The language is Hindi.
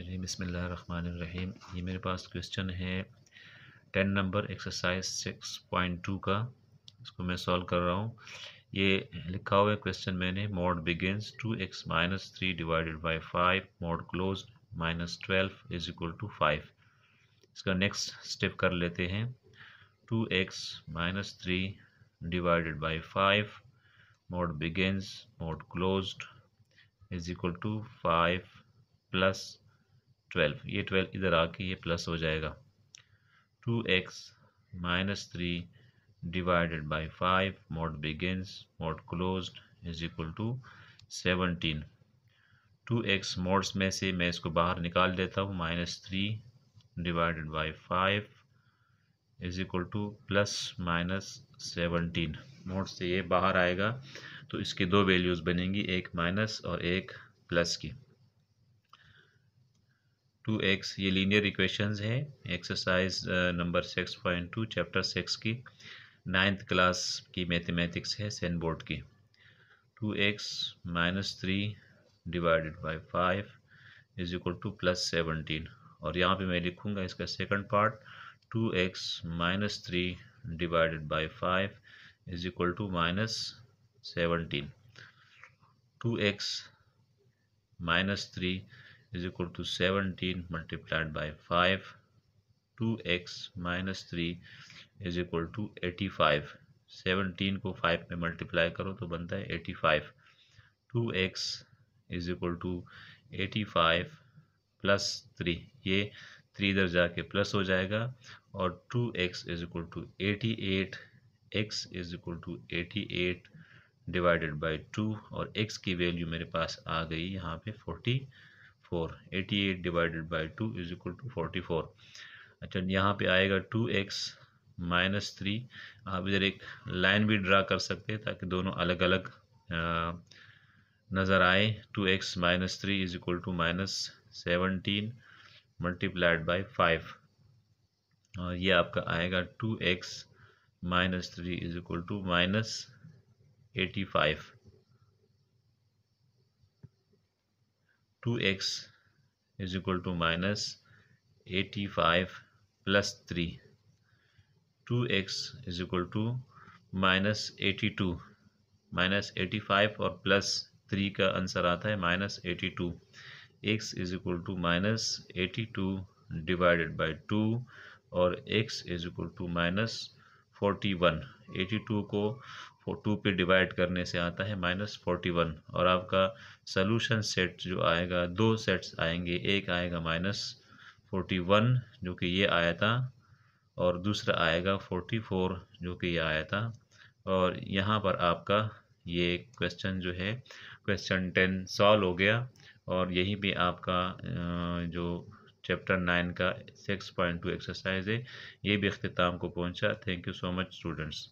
रन रहीम ये मेरे पास क्वेश्चन है ten number exercise six point two का इसको मैं सॉल्व कर रहा हूँ ये लिखा हुआ है क्वेश्चन मैंने mod begins two x minus three divided by five mod close minus twelve is equal to five इसका नेक्स्ट स्टेप कर लेते हैं two x minus three divided by five mod begins mod close is equal to five plus twelve ये ट्वेल्व इधर आके ये प्लस हो जाएगा two x minus three divided by five mod begins mod close is equal to seventeen two x modes में से मैं इसको बाहर निकाल देता हूँ minus three divided by five is equal to plus minus seventeen mod से ये बाहर आएगा तो इसकी दो वैल्यूज़ बनेंगी एक माइनस और एक प्लस की टू एक्स ये लीनियर इक्वेशंस हैं exercise number six point two chapter six की नाइन्थ क्लास की मैथमेटिक्स है सेन बोर्ड की two x minus three divided by five is equal to plus seventeen और यहाँ पे मैं लिखूँगा इसका second part two x minus three divided by five is equal to minus seventeen two x minus three is equal to 17 multiplied by 5 2x minus 3 is equal to 85 17 को 5 में मल्टीप्लाई करो तो बनता है 85 2x is equal to 85 plus 3 plus ये 3 इधर जाके प्लस हो जाएगा और two x equal to 88 x is equal to 88 divided by 2 by two और x की वैल्यू मेरे पास आ गई यहाँ पे forty four eighty eight divided by two is equal to forty four अच्छा यहाँ पे आएगा टू एक्स माइनस थ्री आप इधर एक लाइन भी ड्रा कर सकते हैं ताकि दोनों अलग अलग नज़र आए two x minus three is equal to minus seventeen multiplied by five और ये आपका आएगा two x minus three is equal to minus eighty five two x is equal to minus eighty five plus three two x is equal to minus eighty two minus eighty five और प्लस थ्री का आंसर आता है minus eighty two x is equal to minus eighty two divided by two और x is equal to minus forty one eighty two को टू पे डिवाइड करने से आता है माइनस फोर्टी वन और आपका सोलूशन सेट जो आएगा दो सेट्स आएंगे एक आएगा माइनस फोर्टी वन जो कि ये आया था और दूसरा आएगा फोर्टी फोर जो कि ये आया था और यहाँ पर आपका ये क्वेश्चन जो है क्वेश्चन टेन सॉल्व हो गया और यही भी आपका जो चैप्टर नाइन का सिक्स पॉइंट टू एक्सरसाइज है ये भी अख्ताम को पहुंचा thank you so much students